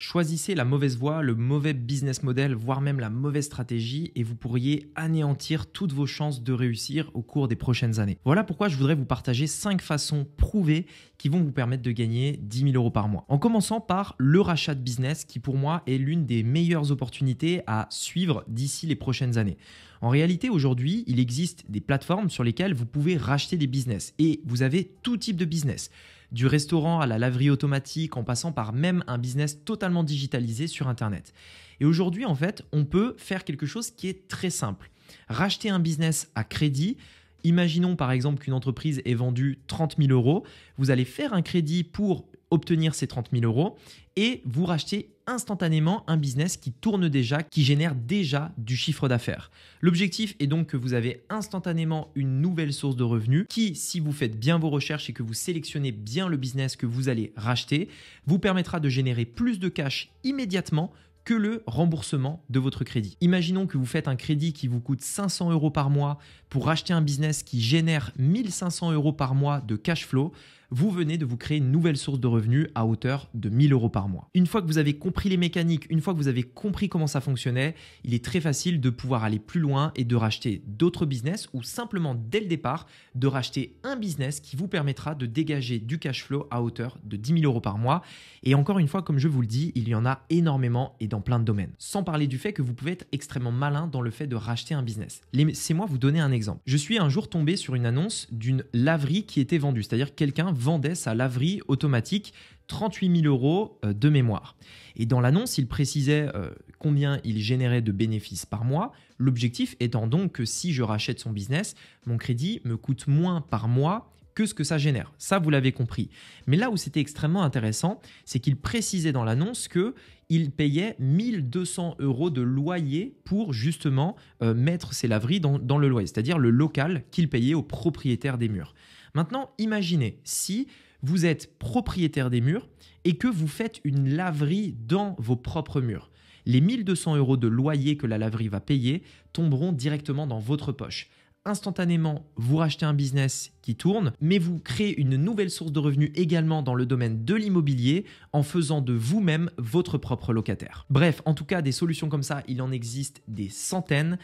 Choisissez la mauvaise voie, le mauvais business model, voire même la mauvaise stratégie, et vous pourriez anéantir toutes vos chances de réussir au cours des prochaines années. Voilà pourquoi je voudrais vous partager 5 façons prouvées qui vont vous permettre de gagner 10 000 euros par mois. En commençant par le rachat de business, qui pour moi est l'une des meilleures opportunités à suivre d'ici les prochaines années. En réalité, aujourd'hui, il existe des plateformes sur lesquelles vous pouvez racheter des business, et vous avez tout type de business du restaurant à la laverie automatique, en passant par même un business totalement digitalisé sur Internet. Et aujourd'hui, en fait, on peut faire quelque chose qui est très simple. Racheter un business à crédit. Imaginons par exemple qu'une entreprise ait vendu 30 000 euros. Vous allez faire un crédit pour obtenir ces 30 000 euros et vous rachetez instantanément un business qui tourne déjà, qui génère déjà du chiffre d'affaires. L'objectif est donc que vous avez instantanément une nouvelle source de revenus qui, si vous faites bien vos recherches et que vous sélectionnez bien le business que vous allez racheter, vous permettra de générer plus de cash immédiatement que le remboursement de votre crédit. Imaginons que vous faites un crédit qui vous coûte 500 euros par mois pour racheter un business qui génère 1500 euros par mois de cash flow vous venez de vous créer une nouvelle source de revenus à hauteur de 1000 euros par mois. Une fois que vous avez compris les mécaniques, une fois que vous avez compris comment ça fonctionnait, il est très facile de pouvoir aller plus loin et de racheter d'autres business ou simplement dès le départ de racheter un business qui vous permettra de dégager du cash flow à hauteur de 10 000 euros par mois. Et encore une fois, comme je vous le dis, il y en a énormément et dans plein de domaines. Sans parler du fait que vous pouvez être extrêmement malin dans le fait de racheter un business. Laissez-moi vous donner un exemple. Je suis un jour tombé sur une annonce d'une laverie qui était vendue, c'est-à-dire quelqu'un vendait sa laverie automatique 38 000 euros euh, de mémoire. Et dans l'annonce, il précisait euh, combien il générait de bénéfices par mois, l'objectif étant donc que si je rachète son business, mon crédit me coûte moins par mois que ce que ça génère. Ça, vous l'avez compris. Mais là où c'était extrêmement intéressant, c'est qu'il précisait dans l'annonce que il payait 1200 euros de loyer pour justement euh, mettre ses laveries dans, dans le loyer, c'est-à-dire le local qu'il payait au propriétaire des murs. Maintenant, imaginez si vous êtes propriétaire des murs et que vous faites une laverie dans vos propres murs. Les 1200 euros de loyer que la laverie va payer tomberont directement dans votre poche. Instantanément, vous rachetez un business qui tourne, mais vous créez une nouvelle source de revenus également dans le domaine de l'immobilier en faisant de vous-même votre propre locataire. Bref, en tout cas, des solutions comme ça, il en existe des centaines.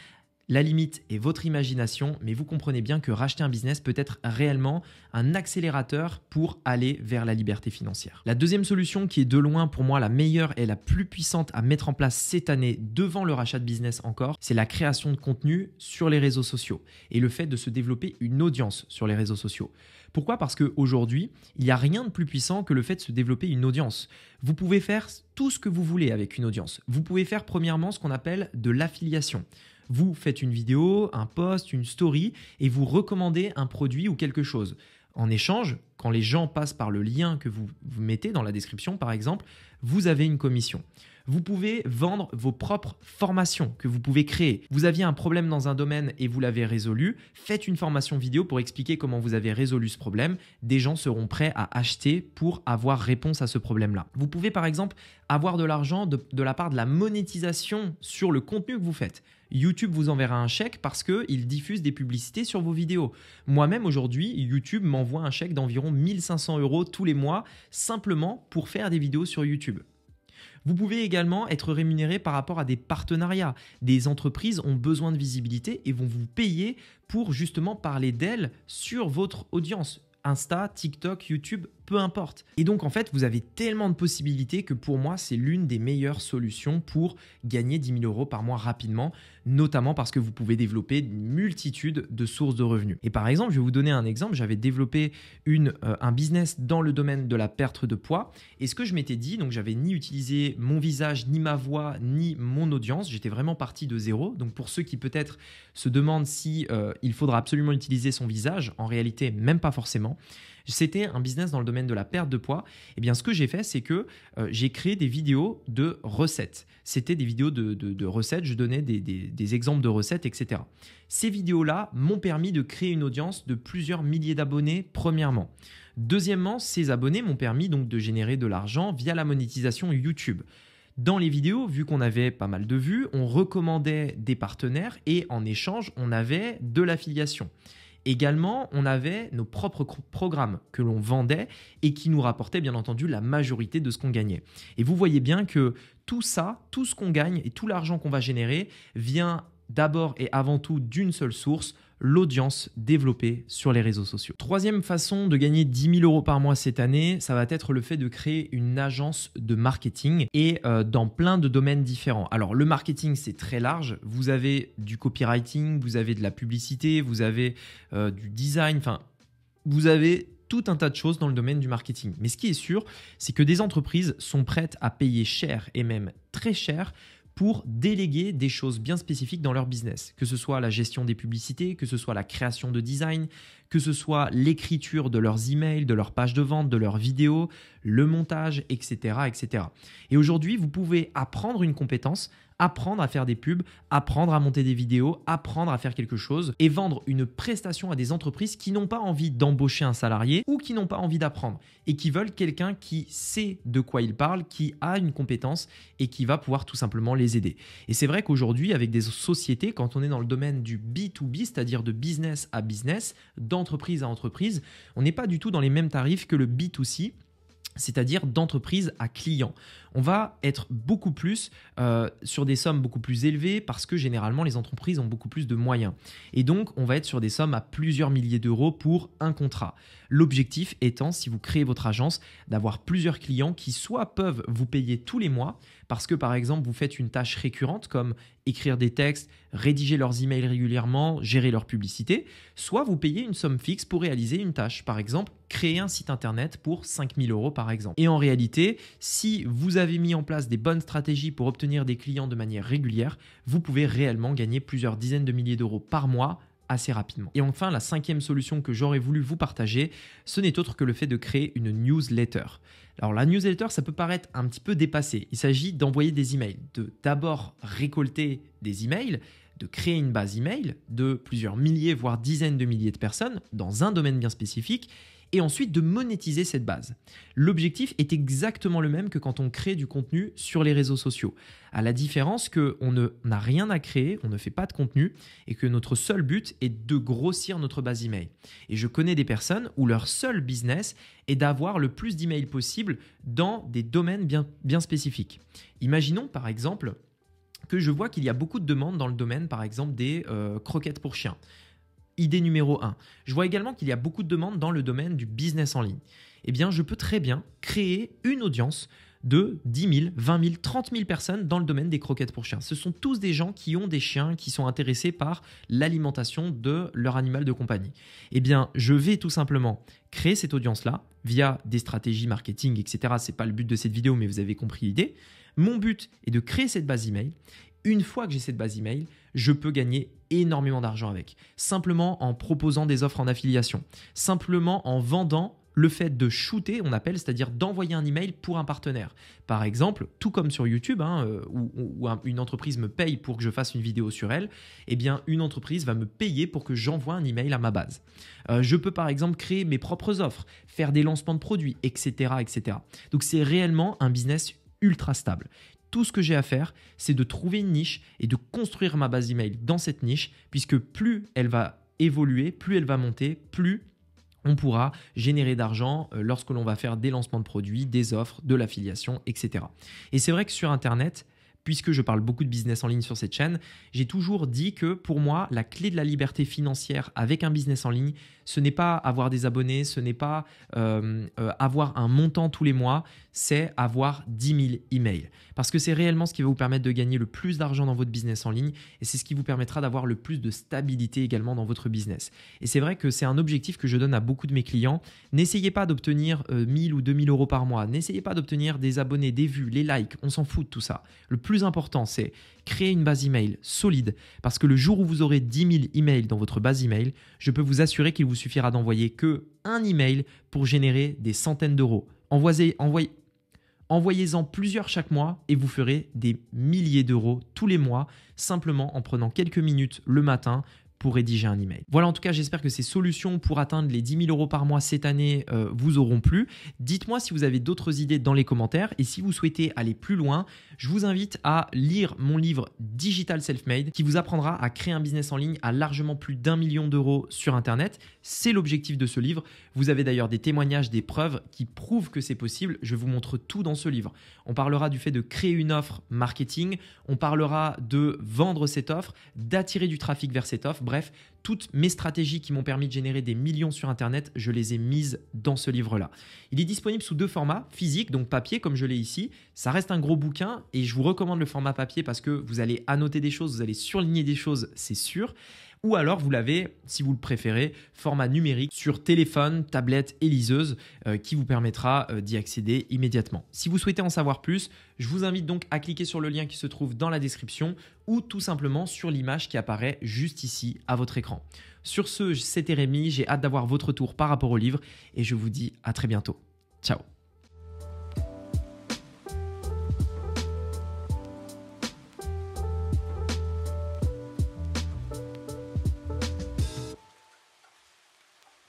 La limite est votre imagination, mais vous comprenez bien que racheter un business peut être réellement un accélérateur pour aller vers la liberté financière. La deuxième solution qui est de loin pour moi la meilleure et la plus puissante à mettre en place cette année devant le rachat de business encore, c'est la création de contenu sur les réseaux sociaux et le fait de se développer une audience sur les réseaux sociaux. Pourquoi Parce qu'aujourd'hui, il n'y a rien de plus puissant que le fait de se développer une audience. Vous pouvez faire tout ce que vous voulez avec une audience. Vous pouvez faire premièrement ce qu'on appelle de l'affiliation. Vous faites une vidéo, un post, une story et vous recommandez un produit ou quelque chose. En échange, quand les gens passent par le lien que vous, mettez dans la description par exemple, vous avez une commission. Vous pouvez vendre vos propres formations que vous pouvez créer. Vous aviez un problème dans un domaine et vous l'avez résolu, faites une formation vidéo pour expliquer comment vous avez résolu ce problème. Des gens seront prêts à acheter pour avoir réponse à ce problème-là. Vous pouvez par exemple avoir de l'argent de, la part de la monétisation sur le contenu que vous faites. YouTube vous enverra un chèque parce qu'il diffuse des publicités sur vos vidéos. Moi-même aujourd'hui, YouTube m'envoie un chèque d'environ 1500 euros tous les mois simplement pour faire des vidéos sur YouTube. Vous pouvez également être rémunéré par rapport à des partenariats. Des entreprises ont besoin de visibilité et vont vous payer pour justement parler d'elles sur votre audience. Insta, TikTok, YouTube, peu importe. Et donc en fait, vous avez tellement de possibilités que pour moi, c'est l'une des meilleures solutions pour gagner 10 000 euros par mois rapidement, notamment parce que vous pouvez développer une multitude de sources de revenus. Et par exemple, je vais vous donner un exemple, j'avais développé une, euh, un business dans le domaine de la perte de poids, et ce que je m'étais dit, donc j'avais ni utilisé mon visage, ni ma voix, ni mon audience, j'étais vraiment parti de zéro, donc pour ceux qui peut-être se demandent si euh, il faudra absolument utiliser son visage, en réalité même pas forcément c'était un business dans le domaine de la perte de poids, et eh bien ce que j'ai fait, c'est que euh, j'ai créé des vidéos de recettes. C'était des vidéos de, recettes, je donnais des, des exemples de recettes, etc. Ces vidéos-là m'ont permis de créer une audience de plusieurs milliers d'abonnés, premièrement. Deuxièmement, ces abonnés m'ont permis donc de générer de l'argent via la monétisation YouTube. Dans les vidéos, vu qu'on avait pas mal de vues, on recommandait des partenaires et en échange, on avait de l'affiliation. Également, on avait nos propres programmes que l'on vendait et qui nous rapportaient bien entendu la majorité de ce qu'on gagnait. Et vous voyez bien que tout ça, tout ce qu'on gagne et tout l'argent qu'on va générer vient d'abord et avant tout d'une seule source, l'audience développée sur les réseaux sociaux. Troisième façon de gagner 10 000 euros par mois cette année, ça va être le fait de créer une agence de marketing et euh, dans plein de domaines différents. Alors le marketing c'est très large, vous avez du copywriting, vous avez de la publicité, vous avez euh, du design, enfin vous avez tout un tas de choses dans le domaine du marketing. Mais ce qui est sûr, c'est que des entreprises sont prêtes à payer cher et même très cher pour déléguer des choses bien spécifiques dans leur business, que ce soit la gestion des publicités, que ce soit la création de design, que ce soit l'écriture de leurs emails, de leurs pages de vente, de leurs vidéos, le montage, etc. etc. Et aujourd'hui, vous pouvez apprendre une compétence, apprendre à faire des pubs, apprendre à monter des vidéos, apprendre à faire quelque chose et vendre une prestation à des entreprises qui n'ont pas envie d'embaucher un salarié ou qui n'ont pas envie d'apprendre et qui veulent quelqu'un qui sait de quoi il parle, qui a une compétence et qui va pouvoir tout simplement les aider. Et c'est vrai qu'aujourd'hui, avec des sociétés, quand on est dans le domaine du B2B, c'est-à-dire de business à business, dans entreprise à entreprise, on n'est pas du tout dans les mêmes tarifs que le B2C c'est-à-dire d'entreprise à client on va être beaucoup plus euh, sur des sommes beaucoup plus élevées parce que généralement les entreprises ont beaucoup plus de moyens. Et donc on va être sur des sommes à plusieurs milliers d'euros pour un contrat. L'objectif étant, si vous créez votre agence, d'avoir plusieurs clients qui soit peuvent vous payer tous les mois parce que par exemple vous faites une tâche récurrente comme écrire des textes, rédiger leurs emails régulièrement, gérer leur publicité, soit vous payez une somme fixe pour réaliser une tâche, par exemple créer un site internet pour 5000 euros par exemple. Et en réalité, si vous avez avez mis en place des bonnes stratégies pour obtenir des clients de manière régulière, vous pouvez réellement gagner plusieurs dizaines de milliers d'euros par mois assez rapidement. Et enfin, la cinquième solution que j'aurais voulu vous partager, ce n'est autre que le fait de créer une newsletter. Alors la newsletter, ça peut paraître un petit peu dépassé. Il s'agit d'envoyer des emails, de d'abord récolter des emails, de créer une base email de plusieurs milliers, voire dizaines de milliers de personnes dans un domaine bien spécifique, et ensuite de monétiser cette base. L'objectif est exactement le même que quand on crée du contenu sur les réseaux sociaux, à la différence qu'on on n'a rien à créer, on ne fait pas de contenu et que notre seul but est de grossir notre base email. Et je connais des personnes où leur seul business est d'avoir le plus d'emails possible dans des domaines bien, bien spécifiques. Imaginons par exemple que je vois qu'il y a beaucoup de demandes dans le domaine, par exemple, des euh, croquettes pour chiens. Idée numéro 1. Je vois également qu'il y a beaucoup de demandes dans le domaine du business en ligne. Eh bien, je peux très bien créer une audience de 10 000, 20 000, 30 000 personnes dans le domaine des croquettes pour chiens. Ce sont tous des gens qui ont des chiens, qui sont intéressés par l'alimentation de leur animal de compagnie. Eh bien, je vais tout simplement créer cette audience-là via des stratégies marketing, etc. C'est pas le but de cette vidéo, mais vous avez compris l'idée. Mon but est de créer cette base email. Une fois que j'ai cette base email, je peux gagner énormément d'argent avec. Simplement en proposant des offres en affiliation, simplement en vendant le fait de shooter, on appelle, c'est-à-dire d'envoyer un email pour un partenaire. Par exemple, tout comme sur YouTube, hein, euh, où, une entreprise me paye pour que je fasse une vidéo sur elle, eh bien une entreprise va me payer pour que j'envoie un email à ma base. Euh, je peux par exemple créer mes propres offres, faire des lancements de produits, etc., etc. Donc c'est réellement un business ultra stable. Tout ce que j'ai à faire, c'est de trouver une niche et de construire ma base email dans cette niche, puisque plus elle va évoluer, plus elle va monter, plus on pourra générer d'argent euh, lorsque l'on va faire des lancements de produits, des offres, de l'affiliation, etc. Et c'est vrai que sur Internet, puisque je parle beaucoup de business en ligne sur cette chaîne, j'ai toujours dit que pour moi, la clé de la liberté financière avec un business en ligne, ce n'est pas avoir des abonnés, ce n'est pas euh, euh, avoir un montant tous les mois, c'est avoir 10 000 emails. Parce que c'est réellement ce qui va vous permettre de gagner le plus d'argent dans votre business en ligne et c'est ce qui vous permettra d'avoir le plus de stabilité également dans votre business. Et c'est vrai que c'est un objectif que je donne à beaucoup de mes clients. N'essayez pas d'obtenir 1 euh, 1000 ou 2000 euros par mois, n'essayez pas d'obtenir des abonnés, des vues, les likes, on s'en fout de tout ça. Le plus important, c'est créer une base email solide, parce que le jour où vous aurez 10 000 emails dans votre base email, je peux vous assurer qu'il vous suffira d'envoyer que un email pour générer des centaines d'euros. Envoyez, envoyez, Envoyez-en plusieurs chaque mois et vous ferez des milliers d'euros tous les mois simplement en prenant quelques minutes le matin rédiger un email. Voilà, en tout cas, j'espère que ces solutions pour atteindre les 10 000 euros par mois cette année euh, vous auront plu. Dites-moi si vous avez d'autres idées dans les commentaires et si vous souhaitez aller plus loin, je vous invite à lire mon livre Digital Self-Made qui vous apprendra à créer un business en ligne à largement plus d'un million d'euros sur Internet. C'est l'objectif de ce livre. Vous avez d'ailleurs des témoignages, des preuves qui prouvent que c'est possible. Je vous montre tout dans ce livre. On parlera du fait de créer une offre marketing, on parlera de vendre cette offre, d'attirer du trafic vers cette offre. Bref, Bref, toutes mes stratégies qui m'ont permis de générer des millions sur Internet, je les ai mises dans ce livre-là. Il est disponible sous deux formats, physique, donc papier comme je l'ai ici. Ça reste un gros bouquin et je vous recommande le format papier parce que vous allez annoter des choses, vous allez surligner des choses, c'est sûr ou alors vous l'avez, si vous le préférez, format numérique sur téléphone, tablette et liseuse euh, qui vous permettra euh, d'y accéder immédiatement. Si vous souhaitez en savoir plus, je vous invite donc à cliquer sur le lien qui se trouve dans la description ou tout simplement sur l'image qui apparaît juste ici à votre écran. Sur ce, c'était Rémi, j'ai hâte d'avoir votre tour par rapport au livre et je vous dis à très bientôt. Ciao